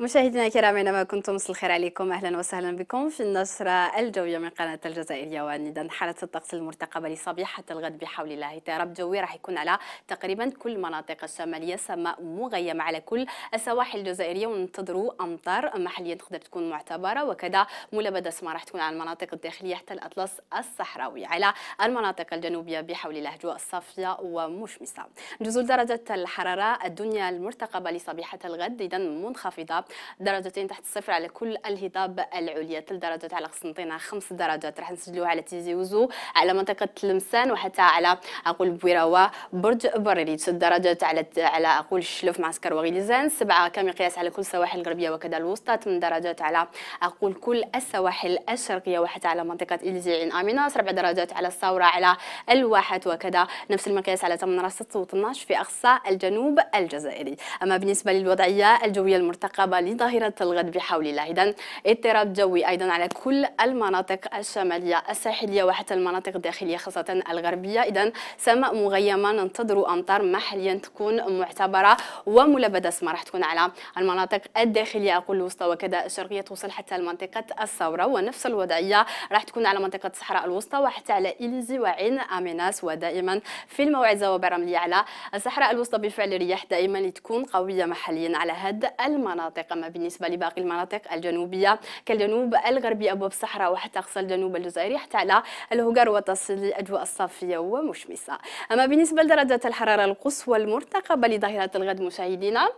مشاهدينا الكرام اينما كنتم مساء الخير عليكم اهلا وسهلا بكم في النشره الجويه من قناه الجزائريه وندا حاله الطقس المرتقبه لصبيحه الغد بحول الله رب جوي راح يكون على تقريبا كل مناطق الشماليه سماء مغيمه على كل السواحل الجزائريه وننتظروا امطار محليا تقدر تكون معتبره وكذا ملبده ما راح تكون على المناطق الداخليه حتى الاطلس الصحراوي على المناطق الجنوبيه بحول الله اجواء صافيه ومشمسه نزول درجه الحراره الدنيا المرتقبه لصبيحه الغد اذا منخفضه درجتين تحت الصفر على كل الهضاب العليا ثلاث درجات على قسنطينة خمس درجات راح نسجلوها على تيزي وزو على منطقة تلمسان وحتى على أقول بويراوا برج ست درجات على على أقول الشلف معسكر وغليزان سبعة كمقياس على كل سواحل الغربية وكذا الوسطى ثمان درجات على أقول كل السواحل الشرقية وحتى على منطقة إليزي عين آمنة ربع درجات على الثورة على الواحات وكذا نفس المقياس على تمن رصد و12 في أقصى الجنوب الجزائري أما بالنسبة للوضعية الجوية المرتقبة لظاهرة الغد بحول الله إذا اضطراب جوي أيضا على كل المناطق الشمالية الساحلية وحتى المناطق الداخلية خاصة الغربية إذا سماء مغيمة ننتظر أمطار محليا تكون معتبرة وملبدة سماء راح تكون على المناطق الداخلية أقول الوسطى وكذا الشرقية توصل حتى لمنطقة الثورة ونفس الوضعية راح تكون على منطقة الصحراء الوسطى وحتى على إليزي وعين أميناس ودائما في الموعزة زوابع على الصحراء الوسطى بفعل الرياح دائما تكون قوية محليا على هذه المناطق المناطق أما بالنسبة لباقي المناطق الجنوبية كالجنوب الغربي أبواب الصحراء وحتى أقصى الجنوب الجزائري حتى على الهجر وتصل الأجواء الصافية ومشمسة أما بالنسبة لدرجة الحرارة القصوى المرتقبة لظاهرة الغد مشاهدينا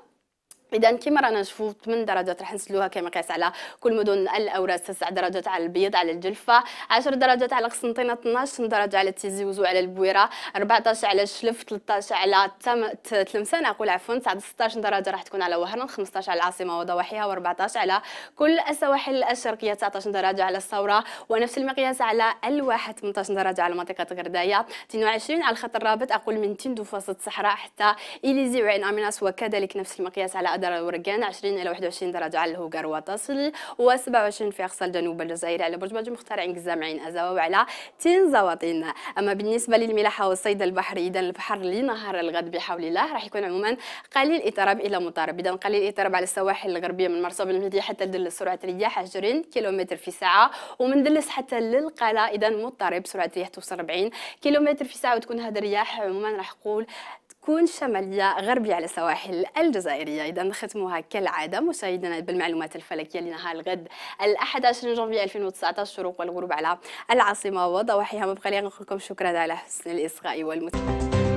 اذا كما رانا نشوفوا 8 درجات راح نسلوها كمقياس على كل مدن الاوراس 9 درجات على البيض على الجلفه 10 درجات على قسنطينه 12 درجه على تيزي وزو على البويره 14 على الشلف 13 على تم... تلمسان اقول عفوا 16 درجه راح تكون على وهران 15 على العاصمه وضواحيها و14 على كل السواحل الشرقيه 19 درجه على الثوره ونفس المقياس على الواحه 18 درجه على منطقه غردايه 22 على الخط الرابط اقول من تندوف وسط الصحراء حتى اليزي وعين اميناس وكذلك نفس المقياس على درجة الورقان 20 إلى 21 درجة على الهوغر وتصل و27 في أقصى جنوب الجزائر على برج باجي مختار عين الجامعين وعلى وعلى زواطين أما بالنسبة للملاحة والصيد البحري إذا البحر لنهار الغد بحول الله راح يكون عموما قليل إضطراب إلى مضطرب إذا قليل إضطراب على السواحل الغربية من مرسى بالمهدي حتى دل سرعة الرياح 20 كيلومتر في ساعة ومن دلس حتى للقلعة إذا مضطرب سرعة الرياح توصل 40 كيلومتر في ساعة وتكون هذه الرياح عموما راح نقول تكون شمالية غربية على السواحل الجزائرية إذا نختموها كالعادة مشاهدينا بالمعلومات الفلكية لنهار الغد الأحد 20 جونفي 2019 شروق والغروب على العاصمة وضواحيها مبقى لي نقول لكم شكرا على حسن الإصغاء والمتابعة